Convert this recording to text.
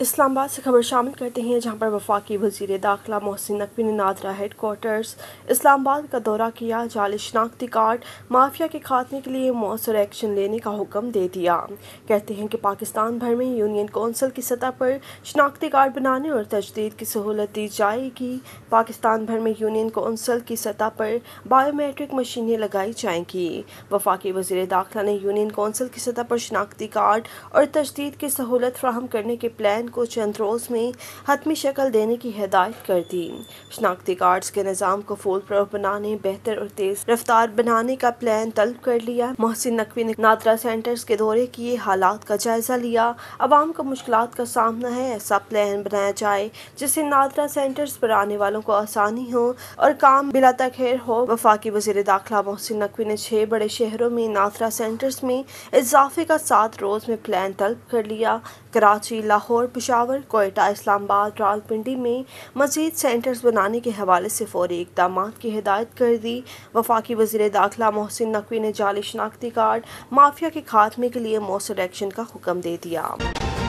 इस्लामाबाद से खबर शामिल करते हैं जहां पर वफाकी वजीर दाखिला मोहसिन नकवी ने नादरा हेड क्वार्टर्स इस्लामाबाद का दौरा किया जाली शनाख्ती कार्ड माफिया के खात्मे के लिए मौसर एक्शन लेने का हुक्म दे दिया कहते हैं कि पाकिस्तान भर में यूनियन कौंसिल की सतह पर शनाख्ती कार्ड बनाने और तजदीद की सहूलत दी जाएगी पाकिस्तान भर में यूनियन कौंसल की सतह पर बायोमेट्रिक मशीनें लगाई जाएंगी वफाकी वजीर दाखिला ने यूनियन कौंसिल की सतह पर शनाख्ती कार्ड और तजदीद की सहूलत फ्राहम करने के प्लान ज़राइन को चंद रोज़ में हतमी शक्ल देने की हिदायत कर दी शनाख्ती कार्ड्स के निज़ाम को फूल प्रूफ बनाने बेहतर और तेज़ रफ्तार बनाने का प्लान तलब कर लिया मोहसिन नकवी ने नादरा सेंटर्स के दौरे किए हालात का जायज़ा लिया आवाम को मुश्किल का सामना है ऐसा प्लान बनाया जाए जिससे नादरा सेंटर्स पर आने वालों को आसानी हो और काम बिला खेर हो वफाकी वजीर दाखिला मोहसिन नकवी ने छः बड़े शहरों में नादरा सेंटर्स में इजाफे का सात रोज़ में प्लान तलब कर लिया कराची लाहौर पिशावर कोयटा इस्लामाबाद रावलपिंडी में मजीद सेंटर्स बनाने के हवाले से फौरी इकदाम की हिदायत कर दी वफाकी वजीर दाखिला मोहसिन नकवी ने जाली शनाख्ती कार्ड माफिया के खात्मे के लिए मौसर एक्शन का हुक्म दे दिया